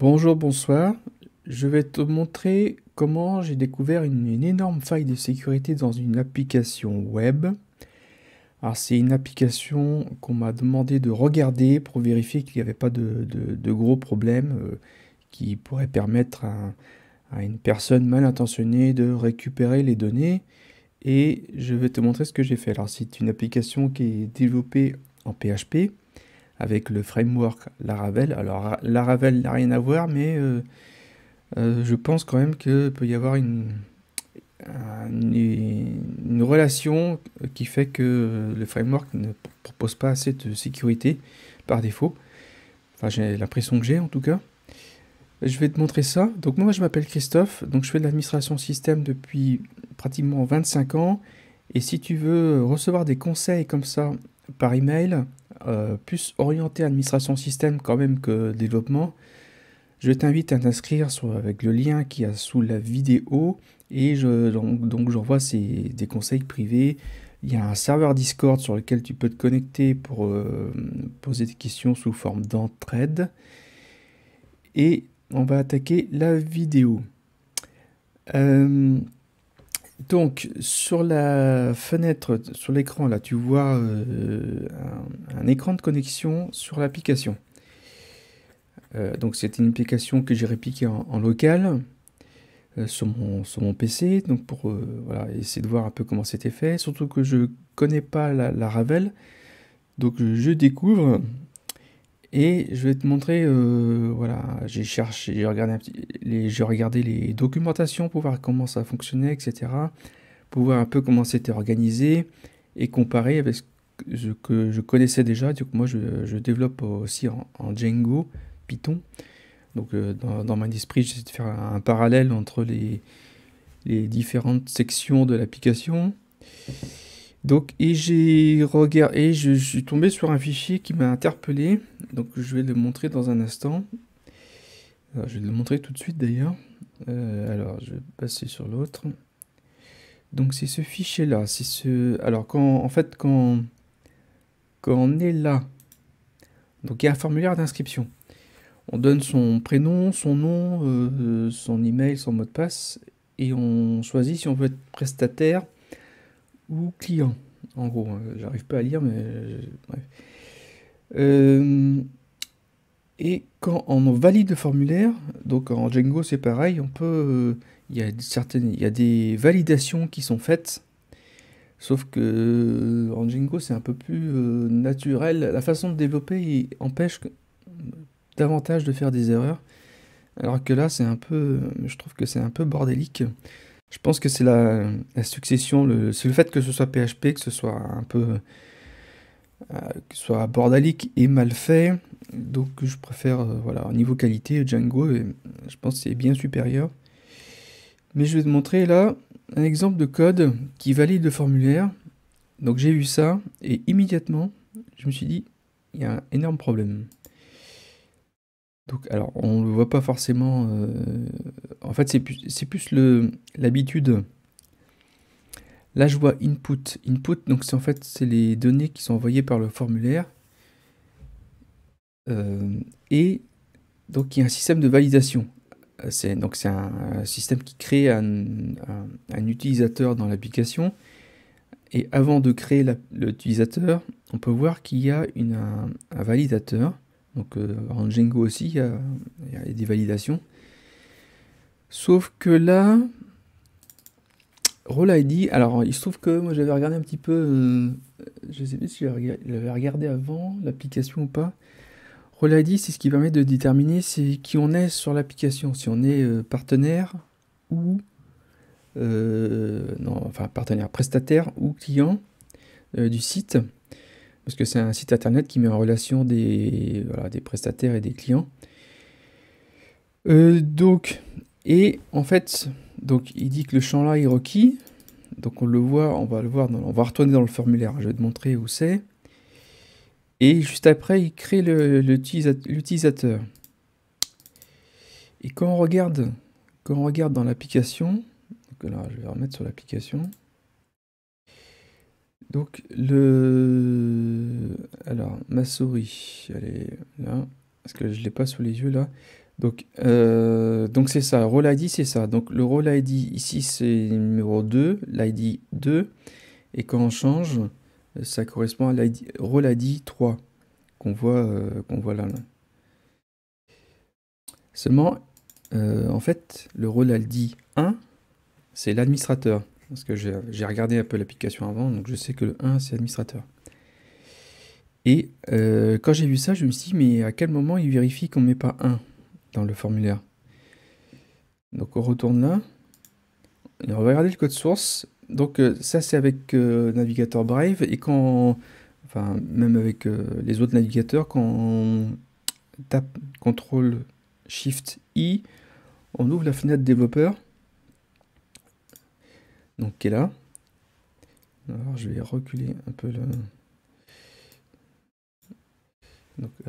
Bonjour, bonsoir. Je vais te montrer comment j'ai découvert une, énorme faille de sécurité dans une application web. Alors c'est une application qu'on m'a demandé de regarder pour vérifier qu'il n'y avait pas de, gros problèmes euh, qui pourraient permettre à, à, une personne mal intentionnée de récupérer les données. Et je vais te montrer ce que j'ai fait. Alors c'est une application qui est développée en PHP avec le framework Laravel. Alors Laravel n'a rien à voir, mais euh, euh, je pense quand même qu'il peut y avoir une, une, relation qui fait que le framework ne propose pas assez de sécurité par défaut. Enfin, j'ai l'impression que j'ai en tout cas. Je vais te montrer ça. Donc moi, je m'appelle Christophe, donc je fais de l'administration système depuis pratiquement 25 ans. Et si tu veux recevoir des conseils comme ça par email, euh, plus orienté administration système quand même que développement, je t'invite à t'inscrire avec le lien qui a sous la vidéo et je, donc, donc j'envoie des conseils privés. Il y a un serveur Discord sur lequel tu peux te connecter pour euh, poser des questions sous forme d'entraide. Et on va attaquer la vidéo. Euh, donc, sur la fenêtre, sur l'écran, là, tu vois euh, un, écran de connexion sur l'application. Euh, donc, c'est une application que j'ai répliquée en, local euh, sur, mon, PC. Donc, pour essayer de voir un peu comment c'était fait. Surtout que je ne connais pas la Ravel. Donc, je découvre. Et je vais te montrer, euh, voilà, j'ai cherché, j'ai regardé, les, regardé les documentations pour voir comment ça fonctionnait, etc. Pour voir un peu comment c'était organisé et comparer avec ce que je connaissais déjà. Donc moi, je, développe aussi en, Django, Python. Donc euh, dans, dans mon esprit, j'essaie de faire un parallèle entre les, les différentes sections de l'application. Donc, et j'ai regardé, je, suis tombé sur un fichier qui m'a interpellé. Donc, je vais le montrer dans un instant. je vais le montrer tout de suite d'ailleurs. Euh, alors, je vais passer sur l'autre. Donc, c'est ce fichier-là. C'est ce. Alors, quand, en fait, quand, quand on est là, donc il y a un formulaire d'inscription. On donne son prénom, son nom, euh, son email, son mot de passe, et on choisit si on veut être prestataire ou client. En gros, hein. j'arrive pas à lire, mais euh, bref. Euh, et quand on valide le formulaire, donc en Django c'est pareil, on peut, euh, il y a certaines, il y a des validations qui sont faites, sauf que en Django c'est un peu plus naturel. La façon de développer empêche davantage de faire des erreurs, alors que là c'est un peu, je trouve que c'est un peu bordélique. Je pense que c'est la, succession, c'est le fait que ce soit PHP, que ce soit un peu euh, que soit bordalique et mal fait. Donc je préfère, euh, voilà, niveau qualité, Django, je pense que c'est bien supérieur. Mais je vais te montrer là un exemple de code qui valide le formulaire. Donc j'ai vu ça et immédiatement je me suis dit il y a un énorme problème. Donc alors on ne le voit pas forcément euh, en fait, c'est plus, l'habitude. Là, je vois input. Input, donc c'est en fait c'est les données qui sont envoyées par le formulaire. Euh, et donc il y a un système de validation. Euh, c'est donc c'est un, système qui crée un, utilisateur dans l'application. Et avant de créer l'utilisateur, on peut voir qu'il y a un, validateur. Donc euh, en Django aussi, il y a des validations. Sauf que là, Roll ID, alors il se trouve que moi j'avais regardé un petit peu, euh, je ne sais plus si j'avais regardé avant l'application ou pas. Roll ID, c'est ce qui permet de déterminer qui on est sur l'application, si on est euh, partenaire ou euh, non, enfin partenaire prestataire ou client du site, parce que c'est un site internet qui met en relation des prestataires et des clients. donc, et en fait, donc il dit que le champ là est requis. Donc on le voit, on va le voir, dans, on va retourner dans le formulaire. Je vais te montrer où c'est. Et juste après, il crée l'utilisateur. Et quand on regarde, quand on regarde dans l'application, là, je vais remettre sur l'application. Donc le, alors ma souris, elle est là, parce que je l'ai pas sous les yeux là. Donc, euh, donc c'est ça, role ID c'est ça. Donc le role ID ici c'est numéro 2, l'ID 2, et quand on change, euh, ça correspond à l'ID, role ID 3 qu'on voit, euh, qu'on voit là, Seulement, en fait, le Roll ID 1, c'est l'administrateur. Parce que j'ai regardé un peu l'application avant, donc je sais que le 1, c'est administrateur. Et quand j'ai vu ça, je me suis dit, mais à quel moment il vérifie qu'on ne met pas 1 le formulaire. Donc on retourne là. Et on va regarder le code source. Donc euh, ça c'est avec euh, navigateur Brave et quand, enfin même avec euh, les autres navigateurs, quand on tape CTRL SHIFT I, on ouvre la fenêtre développeur. Donc qui est là. Alors je vais reculer un peu le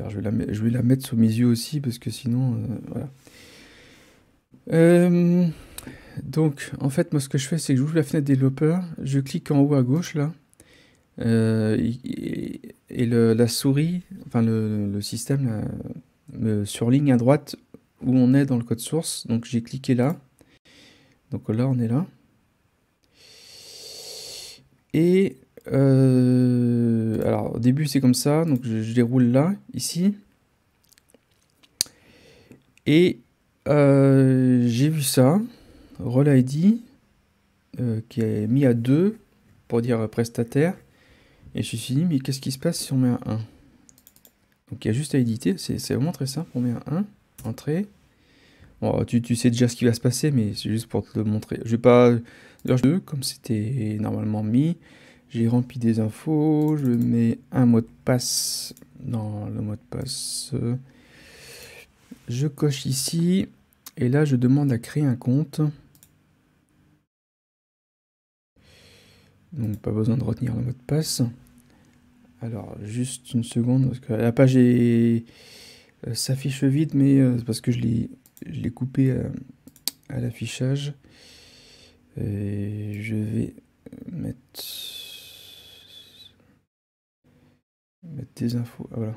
je, vais la, mettre sous mes yeux aussi parce que sinon, euh, voilà. Euh, donc, en fait, moi, ce que je fais, c'est que j'ouvre la fenêtre développeur, je clique en haut à gauche là, euh, et, la souris, enfin le, système me surligne à droite où on est dans le code source. Donc, j'ai cliqué là. Donc là, on est là. Et euh, alors au début c'est comme ça, donc je, déroule là, ici. Et euh, j'ai vu ça, roll ID, euh, qui est mis à 2 pour dire prestataire. Et je me suis dit, mais qu'est-ce qui se passe si on met un 1 Donc il y a juste à éditer, c'est vraiment très simple, on met un 1, entrée. Bon, tu, sais déjà ce qui va se passer, mais c'est juste pour te le montrer. Je vais pas... 2 comme c'était normalement mis, j'ai rempli des infos, je mets un mot de passe dans le mot de passe. Je coche ici et là je demande à créer un compte. Donc pas besoin de retenir le mot de passe. Alors juste une seconde parce que la page euh, s'affiche vite mais euh, c'est parce que je l'ai coupé à, l'affichage. je vais mettre Mm. Mettre des infos. Ah, voilà.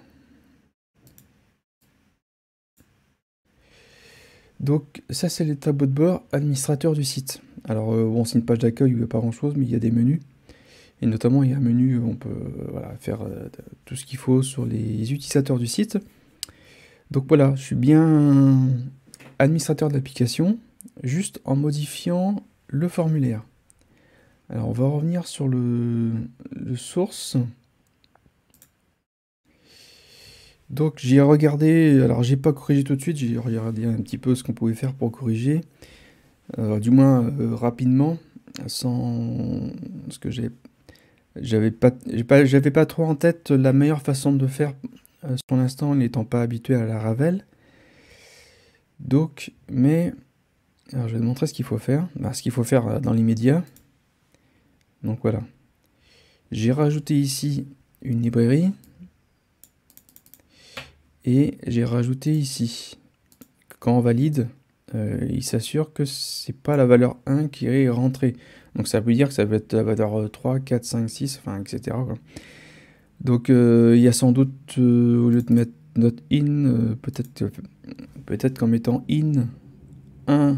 Donc ça c'est les tableaux de bord administrateur du site. Alors euh, bon c'est une page d'accueil où il n'y a pas grand chose mais il y a des menus. Et notamment il y a un menu où on peut euh, faire euh, tout ce qu'il faut sur les utilisateurs du site. Donc voilà, je suis bien administrateur de l'application, juste en modifiant le formulaire. Alors on va revenir sur le source. Donc j'ai regardé, alors j'ai pas corrigé tout de suite, j'ai regardé un petit peu ce qu'on pouvait faire pour corriger, euh, du moins euh, rapidement, sans ce que j'ai, j'avais pas, j'avais pas trop en tête la meilleure façon de faire euh, pour l'instant, n'étant pas habitué à la Ravel. Donc, mais alors je vais te montrer ce qu'il faut faire, bah, ce qu'il faut faire dans l'immédiat. Donc voilà, j'ai rajouté ici une librairie et j'ai rajouté ici, quand on valide, euh, il s'assure que c'est pas la valeur 1 qui est rentrée. Donc ça veut dire que ça peut être la valeur 3, 4, 5, 6, enfin, etc. Donc euh, il y a sans doute, euh, au lieu de mettre notre in, peut-être peut-être qu'en mettant in 1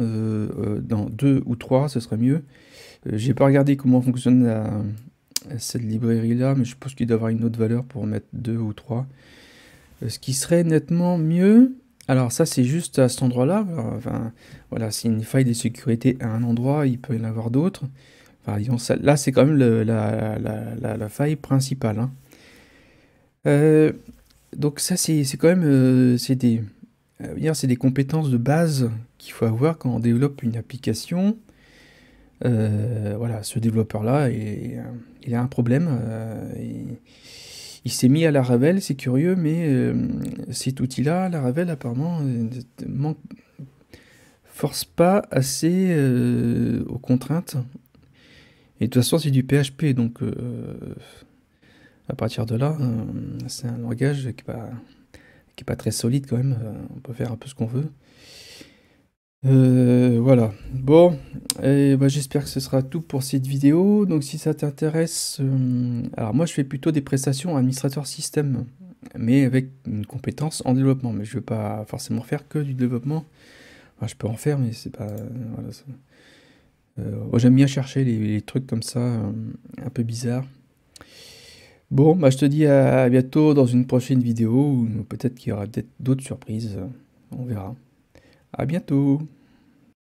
dans 2 ou 3, ce serait mieux. J'ai pas regardé comment fonctionne cette librairie là, mais je pense qu'il doit avoir une autre valeur pour mettre 2 ou 3. Euh, ce qui serait nettement mieux, alors ça c'est juste à cet endroit-là, enfin, voilà, c'est une faille de sécurité à un endroit, il peut y en avoir d'autres. là c'est quand même la, faille principale. Hein. Euh, donc ça c'est quand même euh, hein, c'est des, compétences de base qu'il faut avoir quand on développe une application. voilà, ce développeur-là, il, a un problème il s'est mis à la Ravel, c'est curieux, mais euh, cet outil-là, la Ravel apparemment euh, ne force pas assez euh, aux contraintes. Et de toute façon, c'est du PHP, donc à partir de là, c'est un langage qui n'est qui est pas très solide quand même. on peut faire un peu ce qu'on veut. Euh, voilà. Bon, bah, j'espère que ce sera tout pour cette vidéo. Donc si ça t'intéresse, euh, alors moi je fais plutôt des prestations administrateur système, mais avec une compétence en développement. Mais je ne veux pas forcément faire que du développement. je peux en faire, mais c'est pas. Euh, oh, j'aime bien chercher les, trucs comme ça, un peu bizarres. Bon, bah, je te dis à, bientôt dans une prochaine vidéo, ou peut-être qu'il y aura d'autres surprises. On verra. À bientôt